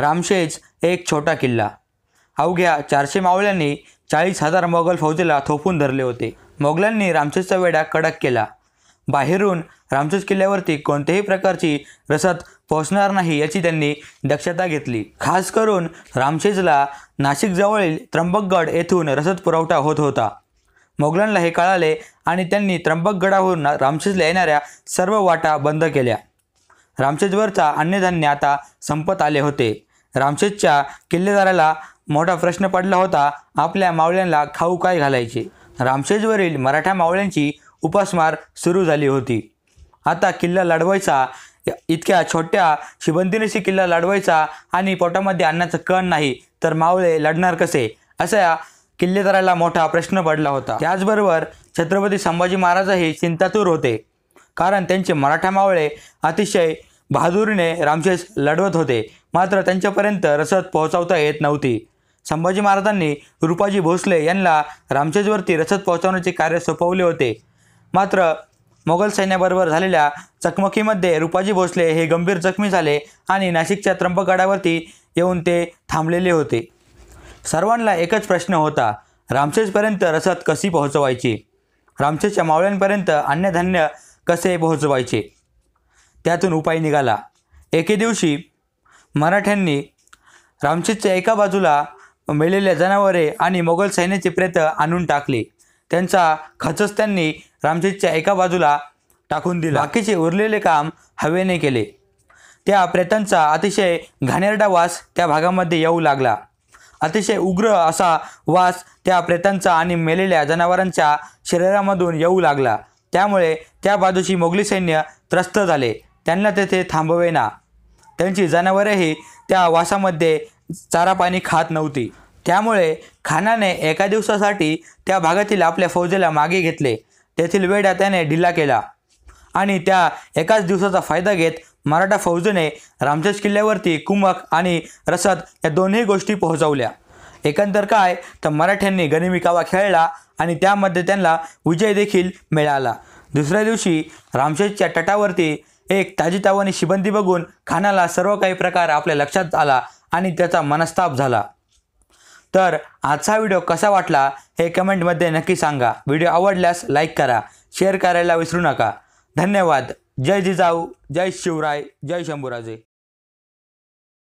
रामशेज एक छोटा किल्ला अवघ्या चारशे मावळ्यांनी चाळीस हजार मोगल फौजेला थोपून धरले होते मोगलांनी रामशेजचा वेढा कडक केला बाहेरून रामशेज किल्ल्यावरती कोणत्याही प्रकारची रसद पोहोचणार नाही याची त्यांनी दक्षता घेतली खास करून रामशेजला नाशिकजवळील त्र्यंबकगड येथून रसद पुरवठा होत होता मोगलांना हे कळाले आणि त्यांनी त्र्यंबकगडावरून रामशेजला येणाऱ्या सर्व वाटा बंद केल्या रामशेजवरचा अन्नधान्य आता संपत आले होते रामशेजच्या किल्लेदाराला मोठा प्रश्न पडला होता आपल्या मावळ्यांना खाऊ काय घालायचे रामशेजवरील मराठा मावळ्यांची उपासमार सुरू झाली होती आता किल्ला लढवायचा इतक्या छोट्या शिबंदीनेशी किल्ला लढवायचा आणि पोटामध्ये आणण्याचं कण नाही तर मावळे लढणार कसे असा किल्लेदाराला मोठा प्रश्न पडला होता त्याचबरोबर छत्रपती संभाजी महाराजही चिंतातूर होते कारण त्यांचे मराठा मावळे अतिशय बहादूरीने रामशेष लढवत होते मात्र त्यांच्यापर्यंत रसद पोहोचवता येत नव्हती संभाजी महाराजांनी रुपाजी भोसले यांना रामशेजवरती रसद पोहोचवण्याचे कार्य सोपवले होते मात्र मोगल सैन्याबरोबर झालेल्या चकमकीमध्ये रुपाजी भोसले हे गंभीर जखमी झाले आणि नाशिकच्या त्र्यंबगडावरती येऊन ते थांबलेले होते सर्वांना एकच प्रश्न होता रामशेजपर्यंत रसद कशी पोहोचवायची रामशेजच्या मावळ्यांपर्यंत अन्नधान्य कसे पोहोचवायचे त्यातून उपाय निघाला एके दिवशी मराठ्यांनी रामशेतच्या एका बाजूला मेलेल्या जनावरे आणि मोगल सैन्याचे प्रेत आणून टाकले त्यांचा खचस त्यांनी रामशेतच्या एका बाजूला टाकून दिला बाकीचे उरलेले काम हवेने केले त्या प्रेतांचा अतिशय घाणेरडा वास त्या भागामध्ये येऊ लागला अतिशय उग्र असा वास त्या प्रेतांचा आणि मेलेल्या जनावरांच्या शरीरामधून येऊ लागला त्यामुळे त्या बाजूची मोगली सैन्य त्रस्त झाले त्यांना तेथे थांबवेना त्यांची जनावरेही त्या वासामध्ये चारा पाणी खात नव्हती त्यामुळे खानाने एका दिवसासाठी त्या भागातील आपल्या फौजेला मागे घेतले तेथील वेढा त्याने ढिला केला आणि त्या एकाच दिवसाचा फायदा घेत मराठा फौजेने रामशेष किल्ल्यावरती कुमक आणि रसद या दोन्ही गोष्टी पोहोचवल्या एकंदर काय तर मराठ्यांनी गनिमी कावा खेळला आणि त्यामध्ये त्यांना विजय देखील मिळाला दुसऱ्या दिवशी रामशेजच्या तटावरती एक ताजी शिबंदी बघून खानाला सर्व काही प्रकार आपल्या लक्षात आला आणि त्याचा मनस्ताप झाला तर आजचा व्हिडिओ कसा वाटला हे कमेंटमध्ये नक्की सांगा व्हिडिओ आवडल्यास लाईक करा शेअर करायला विसरू नका धन्यवाद जय जिजाऊ जय शिवराय जय शंभूराजे